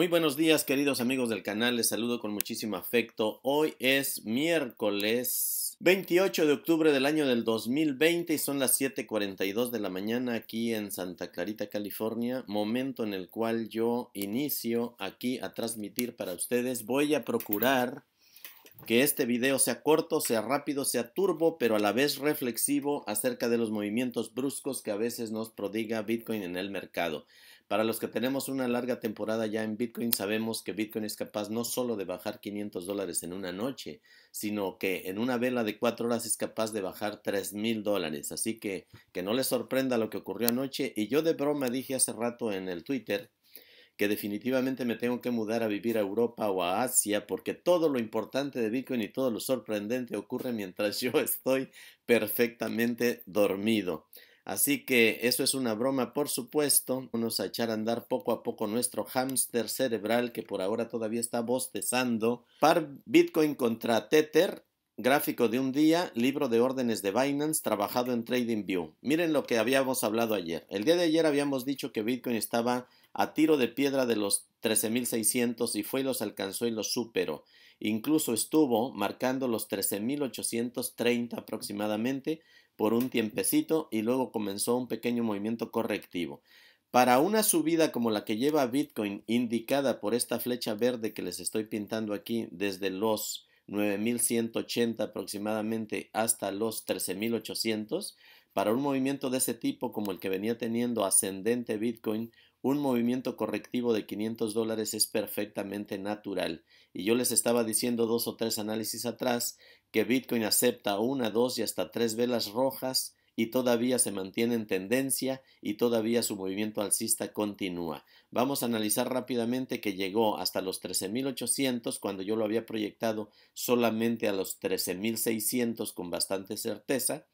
Muy buenos días queridos amigos del canal, les saludo con muchísimo afecto. Hoy es miércoles 28 de octubre del año del 2020 y son las 7.42 de la mañana aquí en Santa Clarita, California, momento en el cual yo inicio aquí a transmitir para ustedes. Voy a procurar que este video sea corto, sea rápido, sea turbo, pero a la vez reflexivo acerca de los movimientos bruscos que a veces nos prodiga Bitcoin en el mercado. Para los que tenemos una larga temporada ya en Bitcoin, sabemos que Bitcoin es capaz no solo de bajar 500 dólares en una noche, sino que en una vela de cuatro horas es capaz de bajar 3,000 mil dólares. Así que que no les sorprenda lo que ocurrió anoche. Y yo de broma dije hace rato en el Twitter que definitivamente me tengo que mudar a vivir a Europa o a Asia porque todo lo importante de Bitcoin y todo lo sorprendente ocurre mientras yo estoy perfectamente dormido. Así que eso es una broma, por supuesto. Vamos a echar a andar poco a poco nuestro hámster cerebral que por ahora todavía está bostezando. Par Bitcoin contra Tether, gráfico de un día, libro de órdenes de Binance trabajado en TradingView. Miren lo que habíamos hablado ayer. El día de ayer habíamos dicho que Bitcoin estaba a tiro de piedra de los 13.600 y fue y los alcanzó y los superó. Incluso estuvo marcando los 13.830 aproximadamente por un tiempecito y luego comenzó un pequeño movimiento correctivo. Para una subida como la que lleva Bitcoin, indicada por esta flecha verde que les estoy pintando aquí, desde los 9.180 aproximadamente hasta los 13.800, para un movimiento de ese tipo como el que venía teniendo ascendente Bitcoin, un movimiento correctivo de 500 dólares es perfectamente natural. Y yo les estaba diciendo dos o tres análisis atrás que Bitcoin acepta una, dos y hasta tres velas rojas y todavía se mantiene en tendencia y todavía su movimiento alcista continúa. Vamos a analizar rápidamente que llegó hasta los 13.800 cuando yo lo había proyectado solamente a los 13.600 con bastante certeza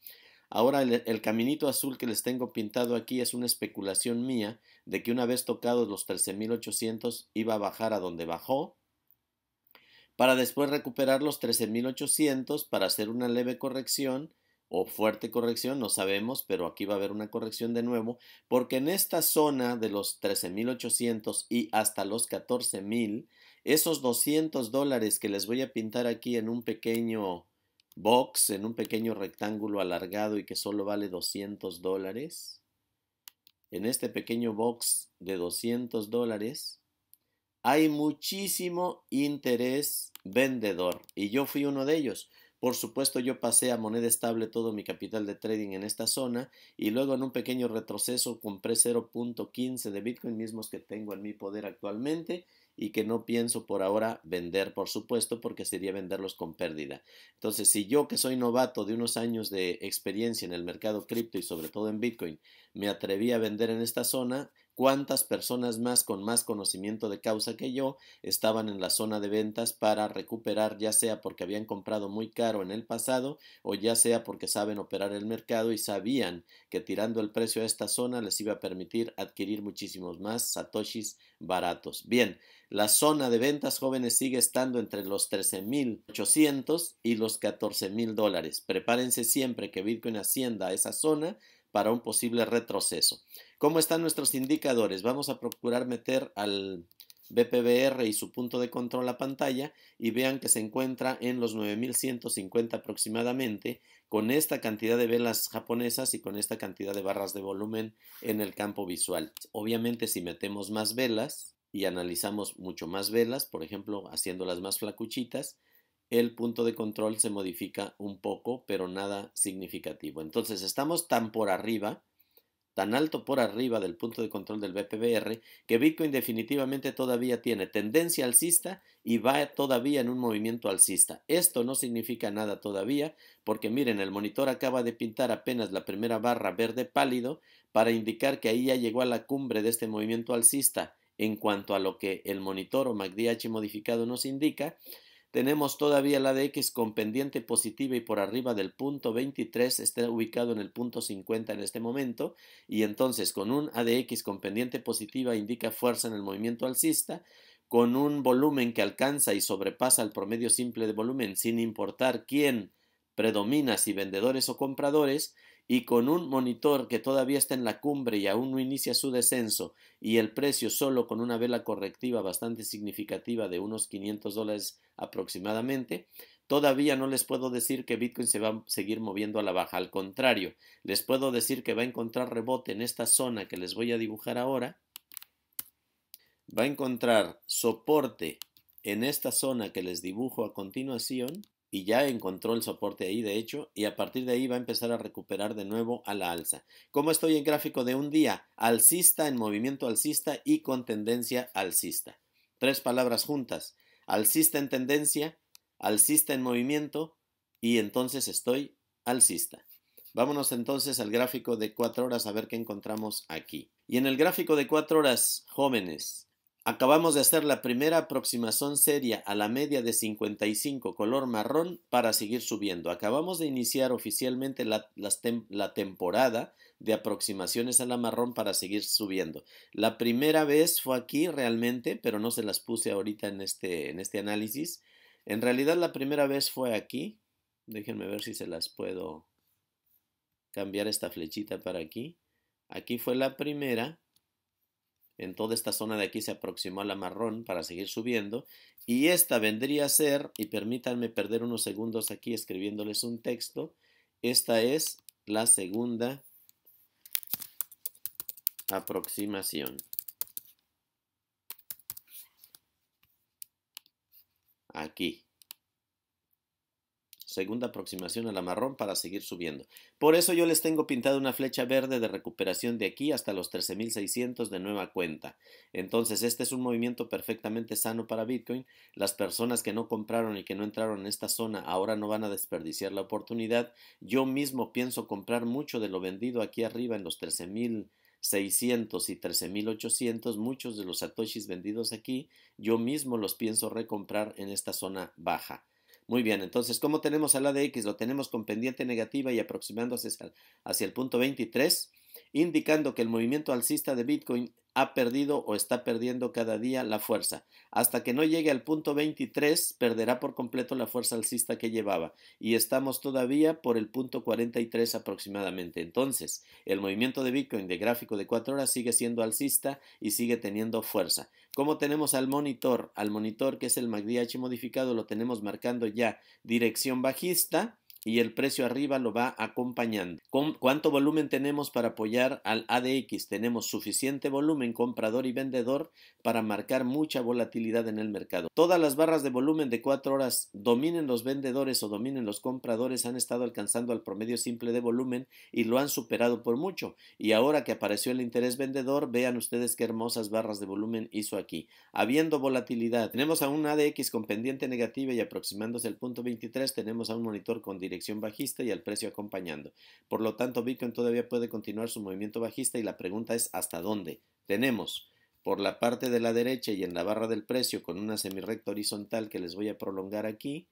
Ahora el, caminito azul que les tengo pintado aquí es una especulación mía de que una vez tocados los 13.800 iba a bajar a donde bajó, para después recuperar los 13.800 para hacer una leve corrección o fuerte corrección, no sabemos, pero aquí va a haber una corrección de nuevo, porque en esta zona de los 13.800 y hasta los 14.000, esos 200 dólares que les voy a pintar aquí en un pequeño box en un pequeño rectángulo alargado y que solo vale 200 dólares. En este pequeño box de 200 dólares hay muchísimo interés vendedor y yo fui uno de ellos. Por supuesto, yo pasé a moneda estable todo mi capital de trading en esta zona y luego en un pequeño retroceso compré 0.15 de Bitcoin mismos que tengo en mi poder actualmente y que no pienso por ahora vender, por supuesto, porque sería venderlos con pérdida. Entonces, si yo que soy novato de unos años de experiencia en el mercado cripto y sobre todo en Bitcoin, me atreví a vender en esta zona, cuántas personas más con más conocimiento de causa que yo estaban en la zona de ventas para recuperar ya sea porque habían comprado muy caro en el pasado o ya sea porque saben operar el mercado y sabían que tirando el precio a esta zona les iba a permitir adquirir muchísimos más satoshis baratos. Bien, la zona de ventas jóvenes sigue estando entre los 13.800 y los 14.000 dólares. Prepárense siempre que Bitcoin ascienda a esa zona para un posible retroceso. ¿Cómo están nuestros indicadores? Vamos a procurar meter al BPBR y su punto de control a pantalla y vean que se encuentra en los 9150 aproximadamente con esta cantidad de velas japonesas y con esta cantidad de barras de volumen en el campo visual. Obviamente si metemos más velas y analizamos mucho más velas, por ejemplo haciéndolas más flacuchitas, el punto de control se modifica un poco, pero nada significativo. Entonces estamos tan por arriba tan alto por arriba del punto de control del BPBR que Bitcoin definitivamente todavía tiene tendencia alcista y va todavía en un movimiento alcista. Esto no significa nada todavía porque miren, el monitor acaba de pintar apenas la primera barra verde pálido para indicar que ahí ya llegó a la cumbre de este movimiento alcista en cuanto a lo que el monitor o MACDH modificado nos indica tenemos todavía la ADX con pendiente positiva y por arriba del punto 23 está ubicado en el punto 50 en este momento y entonces con un ADX con pendiente positiva indica fuerza en el movimiento alcista, con un volumen que alcanza y sobrepasa el promedio simple de volumen sin importar quién predomina, si vendedores o compradores, y con un monitor que todavía está en la cumbre y aún no inicia su descenso, y el precio solo con una vela correctiva bastante significativa de unos 500 dólares aproximadamente, todavía no les puedo decir que Bitcoin se va a seguir moviendo a la baja. Al contrario, les puedo decir que va a encontrar rebote en esta zona que les voy a dibujar ahora. Va a encontrar soporte en esta zona que les dibujo a continuación y ya encontró el soporte ahí, de hecho, y a partir de ahí va a empezar a recuperar de nuevo a la alza. ¿Cómo estoy en gráfico de un día? Alcista, en movimiento alcista y con tendencia alcista. Tres palabras juntas. Alcista en tendencia, alcista en movimiento y entonces estoy alcista. Vámonos entonces al gráfico de cuatro horas a ver qué encontramos aquí. Y en el gráfico de cuatro horas, jóvenes, Acabamos de hacer la primera aproximación seria a la media de 55 color marrón para seguir subiendo. Acabamos de iniciar oficialmente la, temporada de aproximaciones a la marrón para seguir subiendo. La primera vez fue aquí realmente, pero no se las puse ahorita en este, en este análisis. En realidad la primera vez fue aquí. Déjenme ver si se las puedo cambiar esta flechita para aquí. Aquí fue la primera en toda esta zona de aquí se aproximó a la marrón para seguir subiendo y esta vendría a ser, y permítanme perder unos segundos aquí escribiéndoles un texto, esta es la segunda aproximación. Aquí segunda aproximación a la marrón para seguir subiendo. Por eso yo les tengo pintado una flecha verde de recuperación de aquí hasta los 13.600 de nueva cuenta. Entonces este es un movimiento perfectamente sano para Bitcoin. Las personas que no compraron y que no entraron en esta zona ahora no van a desperdiciar la oportunidad. Yo mismo pienso comprar mucho de lo vendido aquí arriba en los $13,600 y 13.800, muchos de los satoshis vendidos aquí, yo mismo los pienso recomprar en esta zona baja. Muy bien, entonces, ¿cómo tenemos a la de x? Lo tenemos con pendiente negativa y aproximándose hacia, hacia el punto 23, indicando que el movimiento alcista de Bitcoin ha perdido o está perdiendo cada día la fuerza. Hasta que no llegue al punto 23, perderá por completo la fuerza alcista que llevaba y estamos todavía por el punto 43 aproximadamente. Entonces, el movimiento de Bitcoin de gráfico de 4 horas sigue siendo alcista y sigue teniendo fuerza. Como tenemos al monitor? Al monitor que es el MACDH modificado lo tenemos marcando ya dirección bajista y el precio arriba lo va acompañando. ¿Cuánto volumen tenemos para apoyar al ADX? Tenemos suficiente volumen comprador y vendedor para marcar mucha volatilidad en el mercado. Todas las barras de volumen de 4 horas dominen los vendedores o dominen los compradores han estado alcanzando al promedio simple de volumen y lo han superado por mucho. Y ahora que apareció el interés vendedor, vean ustedes qué hermosas barras de volumen hizo aquí. Habiendo volatilidad, tenemos a un ADX con pendiente negativa y aproximándose al punto 23 tenemos a un monitor con dirección bajista y al precio acompañando. Por lo tanto, Bitcoin todavía puede continuar su movimiento bajista y la pregunta es ¿hasta dónde? Tenemos por la parte de la derecha y en la barra del precio con una semirrecta horizontal que les voy a prolongar aquí,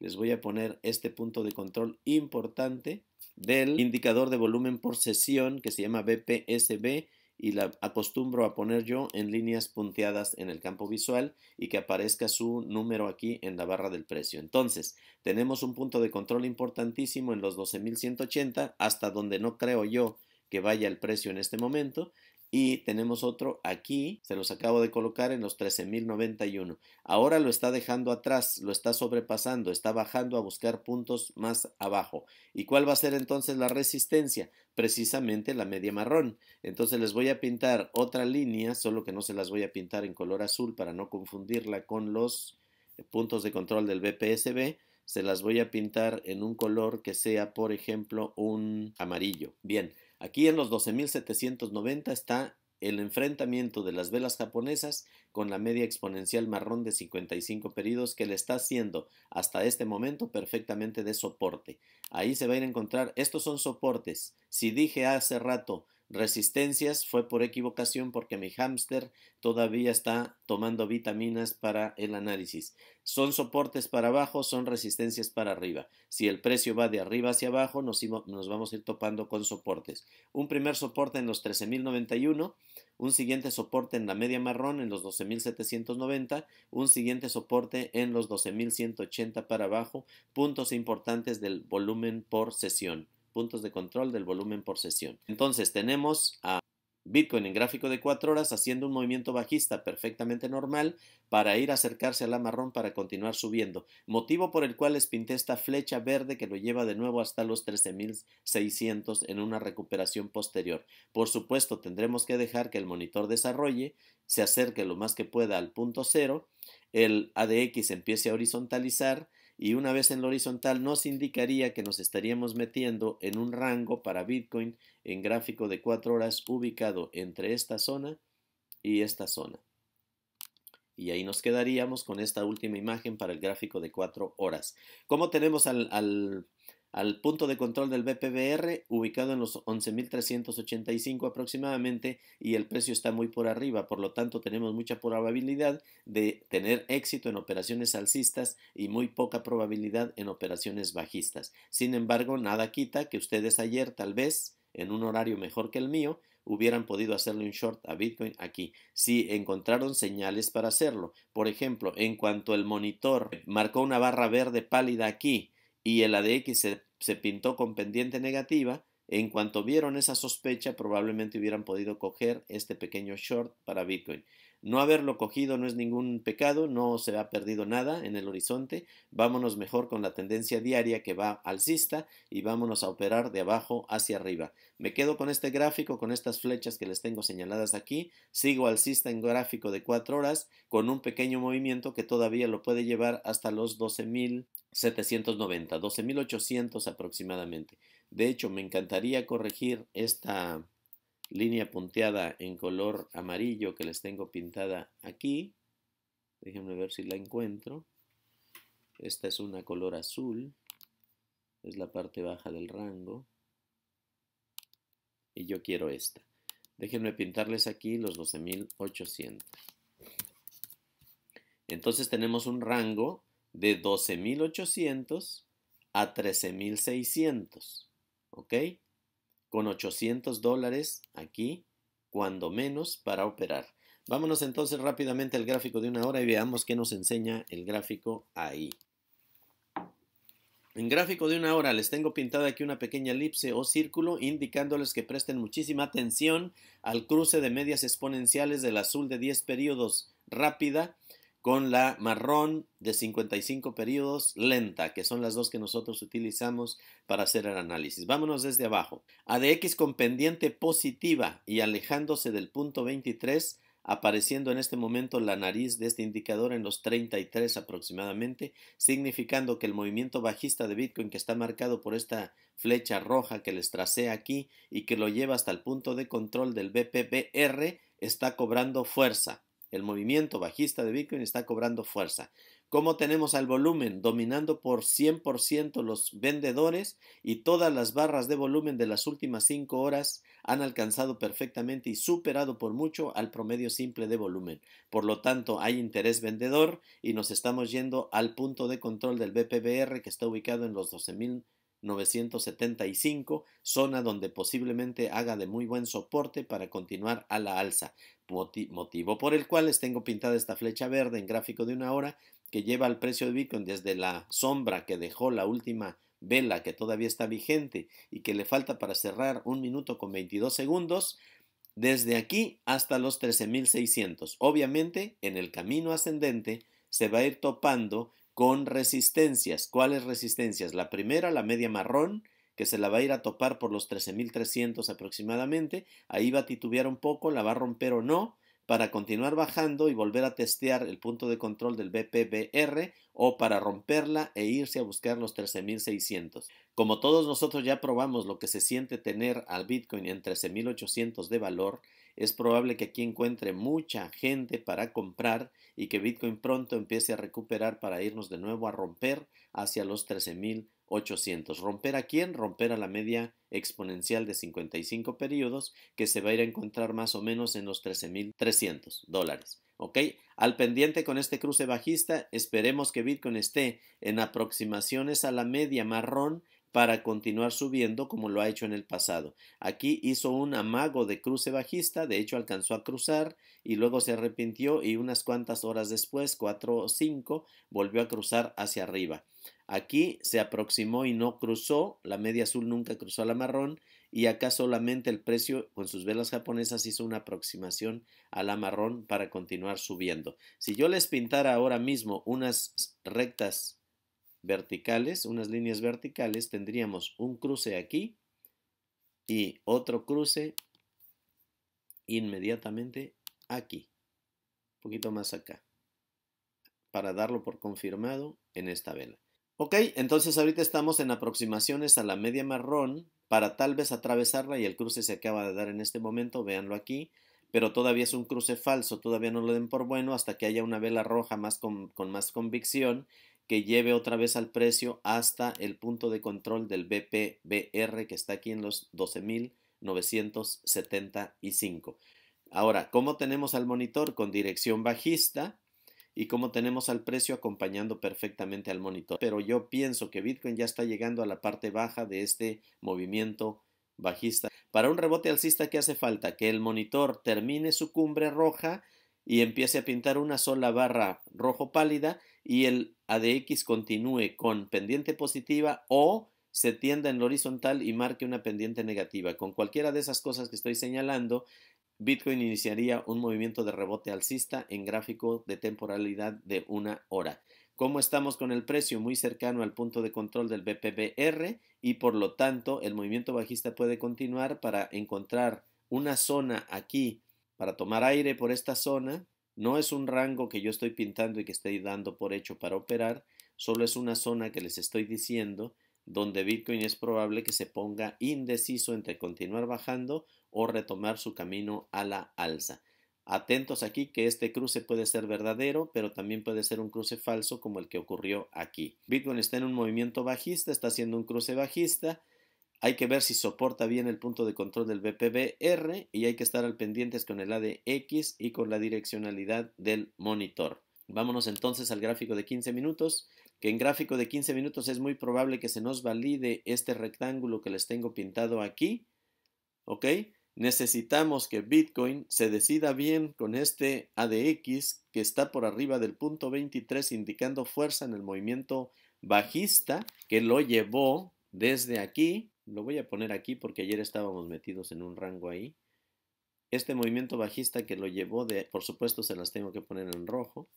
les voy a poner este punto de control importante del indicador de volumen por sesión que se llama BPSB y la acostumbro a poner yo en líneas punteadas en el campo visual y que aparezca su número aquí en la barra del precio. Entonces, tenemos un punto de control importantísimo en los 12.180 hasta donde no creo yo que vaya el precio en este momento y tenemos otro aquí, se los acabo de colocar en los 13.091. Ahora lo está dejando atrás, lo está sobrepasando, está bajando a buscar puntos más abajo. ¿Y cuál va a ser entonces la resistencia? Precisamente la media marrón. Entonces les voy a pintar otra línea, solo que no se las voy a pintar en color azul para no confundirla con los eh, puntos de control del BPSB se las voy a pintar en un color que sea, por ejemplo, un amarillo. Bien, Aquí en los 12.790 está el enfrentamiento de las velas japonesas con la media exponencial marrón de 55 periodos que le está haciendo hasta este momento perfectamente de soporte. Ahí se va a ir a encontrar, estos son soportes. Si dije hace rato resistencias fue por equivocación porque mi hámster todavía está tomando vitaminas para el análisis. Son soportes para abajo, son resistencias para arriba. Si el precio va de arriba hacia abajo, nos, nos vamos a ir topando con soportes. Un primer soporte en los 13.091, un siguiente soporte en la media marrón en los 12.790, un siguiente soporte en los 12.180 para abajo, puntos importantes del volumen por sesión puntos de control del volumen por sesión. Entonces tenemos a Bitcoin en gráfico de 4 horas haciendo un movimiento bajista perfectamente normal para ir a acercarse a la marrón para continuar subiendo, motivo por el cual les pinté esta flecha verde que lo lleva de nuevo hasta los 13.600 en una recuperación posterior. Por supuesto tendremos que dejar que el monitor desarrolle, se acerque lo más que pueda al punto cero, el ADX empiece a horizontalizar, y una vez en lo horizontal nos indicaría que nos estaríamos metiendo en un rango para Bitcoin en gráfico de 4 horas ubicado entre esta zona y esta zona. Y ahí nos quedaríamos con esta última imagen para el gráfico de 4 horas. ¿Cómo tenemos al, al al punto de control del BPBR ubicado en los 11.385 aproximadamente y el precio está muy por arriba, por lo tanto tenemos mucha probabilidad de tener éxito en operaciones alcistas y muy poca probabilidad en operaciones bajistas. Sin embargo, nada quita que ustedes ayer tal vez en un horario mejor que el mío, hubieran podido hacerle un short a Bitcoin aquí, si encontraron señales para hacerlo. Por ejemplo, en cuanto el monitor marcó una barra verde pálida aquí, y el ADX se, se pintó con pendiente negativa, en cuanto vieron esa sospecha, probablemente hubieran podido coger este pequeño short para Bitcoin. No haberlo cogido no es ningún pecado, no se ha perdido nada en el horizonte. Vámonos mejor con la tendencia diaria que va alcista y vámonos a operar de abajo hacia arriba. Me quedo con este gráfico, con estas flechas que les tengo señaladas aquí. Sigo alcista en gráfico de 4 horas con un pequeño movimiento que todavía lo puede llevar hasta los 12.000 790, 12.800 aproximadamente. De hecho, me encantaría corregir esta línea punteada en color amarillo que les tengo pintada aquí. Déjenme ver si la encuentro. Esta es una color azul. Es la parte baja del rango. Y yo quiero esta. Déjenme pintarles aquí los 12.800. Entonces tenemos un rango de 12.800 a 13.600, ¿ok? Con 800 dólares aquí, cuando menos, para operar. Vámonos entonces rápidamente al gráfico de una hora y veamos qué nos enseña el gráfico ahí. En gráfico de una hora les tengo pintada aquí una pequeña elipse o círculo indicándoles que presten muchísima atención al cruce de medias exponenciales del azul de 10 periodos rápida con la marrón de 55 periodos lenta, que son las dos que nosotros utilizamos para hacer el análisis. Vámonos desde abajo. ADX con pendiente positiva y alejándose del punto 23, apareciendo en este momento la nariz de este indicador en los 33 aproximadamente, significando que el movimiento bajista de Bitcoin que está marcado por esta flecha roja que les tracé aquí y que lo lleva hasta el punto de control del BPBR está cobrando fuerza. El movimiento bajista de Bitcoin está cobrando fuerza. ¿Cómo tenemos al volumen? Dominando por 100% los vendedores y todas las barras de volumen de las últimas 5 horas han alcanzado perfectamente y superado por mucho al promedio simple de volumen. Por lo tanto, hay interés vendedor y nos estamos yendo al punto de control del BPBR que está ubicado en los 12.000 975, zona donde posiblemente haga de muy buen soporte para continuar a la alza, motivo por el cual les tengo pintada esta flecha verde en gráfico de una hora que lleva al precio de Bitcoin desde la sombra que dejó la última vela que todavía está vigente y que le falta para cerrar un minuto con 22 segundos, desde aquí hasta los 13.600. Obviamente, en el camino ascendente se va a ir topando con resistencias. ¿Cuáles resistencias? La primera, la media marrón, que se la va a ir a topar por los 13.300 aproximadamente. Ahí va a titubear un poco, la va a romper o no, para continuar bajando y volver a testear el punto de control del BPBR o para romperla e irse a buscar los 13.600. Como todos nosotros ya probamos lo que se siente tener al Bitcoin en 13.800 de valor, es probable que aquí encuentre mucha gente para comprar y que Bitcoin pronto empiece a recuperar para irnos de nuevo a romper hacia los 13.800. ¿Romper a quién? Romper a la media exponencial de 55 periodos que se va a ir a encontrar más o menos en los 13.300 dólares. ¿Ok? Al pendiente con este cruce bajista, esperemos que Bitcoin esté en aproximaciones a la media marrón para continuar subiendo como lo ha hecho en el pasado. Aquí hizo un amago de cruce bajista, de hecho alcanzó a cruzar y luego se arrepintió y unas cuantas horas después, cuatro o cinco, volvió a cruzar hacia arriba. Aquí se aproximó y no cruzó, la media azul nunca cruzó la marrón y acá solamente el precio con sus velas japonesas hizo una aproximación a la marrón para continuar subiendo. Si yo les pintara ahora mismo unas rectas verticales, unas líneas verticales, tendríamos un cruce aquí y otro cruce inmediatamente aquí, un poquito más acá, para darlo por confirmado en esta vela. Ok, entonces ahorita estamos en aproximaciones a la media marrón para tal vez atravesarla y el cruce se acaba de dar en este momento, véanlo aquí, pero todavía es un cruce falso, todavía no lo den por bueno hasta que haya una vela roja más con, con más convicción que lleve otra vez al precio hasta el punto de control del BPBR que está aquí en los 12.975. Ahora, ¿cómo tenemos al monitor? Con dirección bajista y cómo tenemos al precio acompañando perfectamente al monitor. Pero yo pienso que Bitcoin ya está llegando a la parte baja de este movimiento bajista. Para un rebote alcista, ¿qué hace falta? Que el monitor termine su cumbre roja y empiece a pintar una sola barra rojo pálida y el ADX continúe con pendiente positiva o se tienda en lo horizontal y marque una pendiente negativa. Con cualquiera de esas cosas que estoy señalando, Bitcoin iniciaría un movimiento de rebote alcista en gráfico de temporalidad de una hora. Como estamos con el precio muy cercano al punto de control del BPBR y por lo tanto el movimiento bajista puede continuar para encontrar una zona aquí para tomar aire por esta zona no es un rango que yo estoy pintando y que estoy dando por hecho para operar, solo es una zona que les estoy diciendo donde Bitcoin es probable que se ponga indeciso entre continuar bajando o retomar su camino a la alza. Atentos aquí que este cruce puede ser verdadero, pero también puede ser un cruce falso como el que ocurrió aquí. Bitcoin está en un movimiento bajista, está haciendo un cruce bajista, hay que ver si soporta bien el punto de control del BPBR y hay que estar al pendientes con el ADX y con la direccionalidad del monitor. Vámonos entonces al gráfico de 15 minutos, que en gráfico de 15 minutos es muy probable que se nos valide este rectángulo que les tengo pintado aquí. ¿Ok? Necesitamos que Bitcoin se decida bien con este ADX que está por arriba del punto 23 indicando fuerza en el movimiento bajista que lo llevó desde aquí lo voy a poner aquí porque ayer estábamos metidos en un rango ahí. Este movimiento bajista que lo llevó de, por supuesto se las tengo que poner en rojo.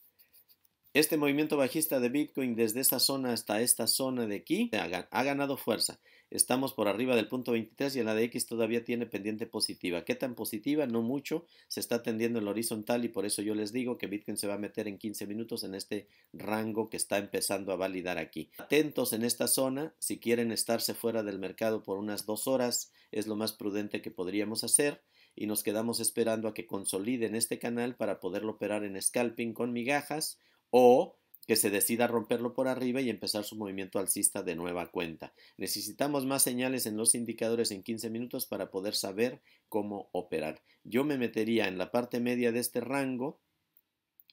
Este movimiento bajista de Bitcoin desde esta zona hasta esta zona de aquí ha ganado fuerza. Estamos por arriba del punto 23 y en la de X todavía tiene pendiente positiva. ¿Qué tan positiva? No mucho. Se está tendiendo el horizontal y por eso yo les digo que Bitcoin se va a meter en 15 minutos en este rango que está empezando a validar aquí. Atentos en esta zona. Si quieren estarse fuera del mercado por unas dos horas, es lo más prudente que podríamos hacer. Y nos quedamos esperando a que consoliden este canal para poderlo operar en scalping con migajas o que se decida romperlo por arriba y empezar su movimiento alcista de nueva cuenta. Necesitamos más señales en los indicadores en 15 minutos para poder saber cómo operar. Yo me metería en la parte media de este rango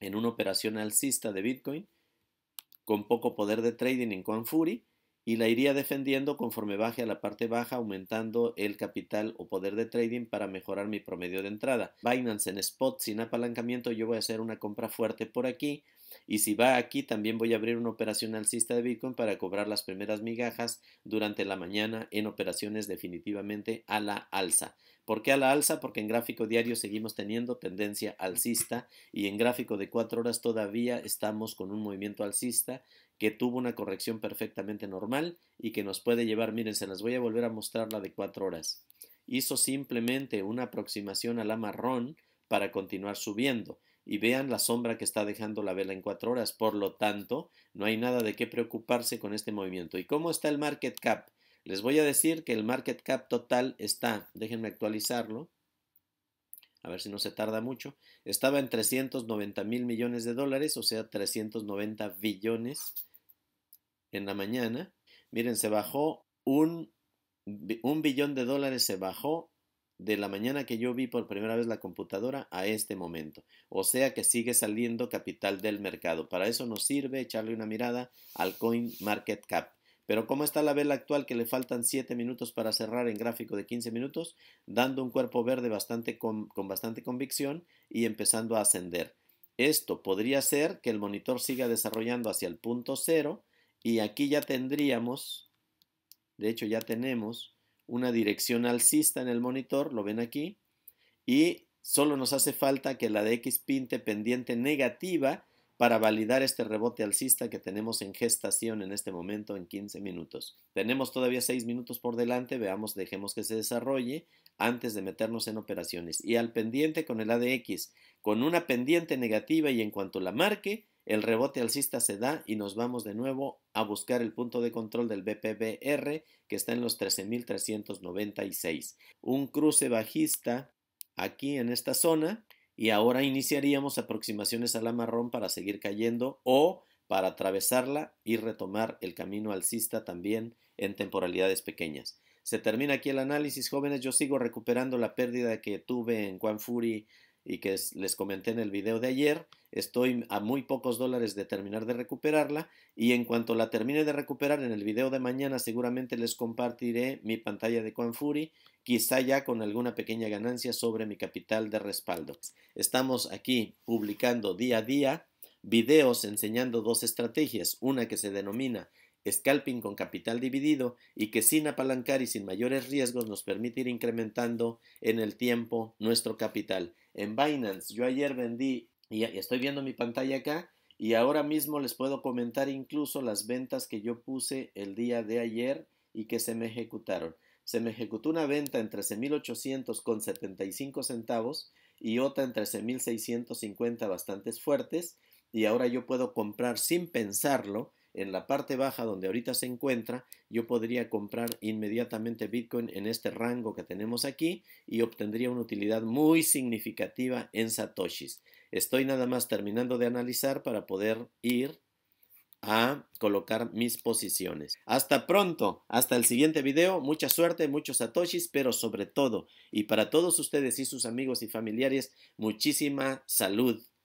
en una operación alcista de Bitcoin con poco poder de trading en fury y la iría defendiendo conforme baje a la parte baja aumentando el capital o poder de trading para mejorar mi promedio de entrada. Binance en spot sin apalancamiento yo voy a hacer una compra fuerte por aquí y si va aquí, también voy a abrir una operación alcista de Bitcoin para cobrar las primeras migajas durante la mañana en operaciones definitivamente a la alza. ¿Por qué a la alza? Porque en gráfico diario seguimos teniendo tendencia alcista y en gráfico de 4 horas todavía estamos con un movimiento alcista que tuvo una corrección perfectamente normal y que nos puede llevar, miren, se las voy a volver a mostrar la de 4 horas. Hizo simplemente una aproximación a la marrón para continuar subiendo y vean la sombra que está dejando la vela en cuatro horas. Por lo tanto, no hay nada de qué preocuparse con este movimiento. ¿Y cómo está el market cap? Les voy a decir que el market cap total está, déjenme actualizarlo, a ver si no se tarda mucho, estaba en 390 mil millones de dólares, o sea, 390 billones en la mañana. Miren, se bajó un, un billón de dólares, se bajó de la mañana que yo vi por primera vez la computadora a este momento. O sea que sigue saliendo capital del mercado. Para eso nos sirve echarle una mirada al Coin Market Cap. Pero ¿cómo está la vela actual que le faltan 7 minutos para cerrar en gráfico de 15 minutos? Dando un cuerpo verde bastante con, con bastante convicción y empezando a ascender. Esto podría ser que el monitor siga desarrollando hacia el punto cero y aquí ya tendríamos, de hecho ya tenemos una dirección alcista en el monitor, lo ven aquí, y solo nos hace falta que la ADX pinte pendiente negativa para validar este rebote alcista que tenemos en gestación en este momento en 15 minutos. Tenemos todavía 6 minutos por delante, veamos, dejemos que se desarrolle antes de meternos en operaciones. Y al pendiente con el ADX, con una pendiente negativa y en cuanto la marque, el rebote alcista se da y nos vamos de nuevo a buscar el punto de control del BPBR que está en los 13.396. Un cruce bajista aquí en esta zona y ahora iniciaríamos aproximaciones a la marrón para seguir cayendo o para atravesarla y retomar el camino alcista también en temporalidades pequeñas. Se termina aquí el análisis, jóvenes. Yo sigo recuperando la pérdida que tuve en Juan Fury y que les comenté en el video de ayer, estoy a muy pocos dólares de terminar de recuperarla y en cuanto la termine de recuperar en el video de mañana seguramente les compartiré mi pantalla de Quanfuri, quizá ya con alguna pequeña ganancia sobre mi capital de respaldo. Estamos aquí publicando día a día videos enseñando dos estrategias, una que se denomina scalping con capital dividido y que sin apalancar y sin mayores riesgos nos permite ir incrementando en el tiempo nuestro capital. En Binance yo ayer vendí y estoy viendo mi pantalla acá y ahora mismo les puedo comentar incluso las ventas que yo puse el día de ayer y que se me ejecutaron. Se me ejecutó una venta en 13.800 con 75 centavos y otra en 13.650 bastantes fuertes y ahora yo puedo comprar sin pensarlo en la parte baja donde ahorita se encuentra, yo podría comprar inmediatamente Bitcoin en este rango que tenemos aquí y obtendría una utilidad muy significativa en Satoshis. Estoy nada más terminando de analizar para poder ir a colocar mis posiciones. Hasta pronto, hasta el siguiente video, mucha suerte, muchos satoshis, pero sobre todo, y para todos ustedes y sus amigos y familiares, muchísima salud.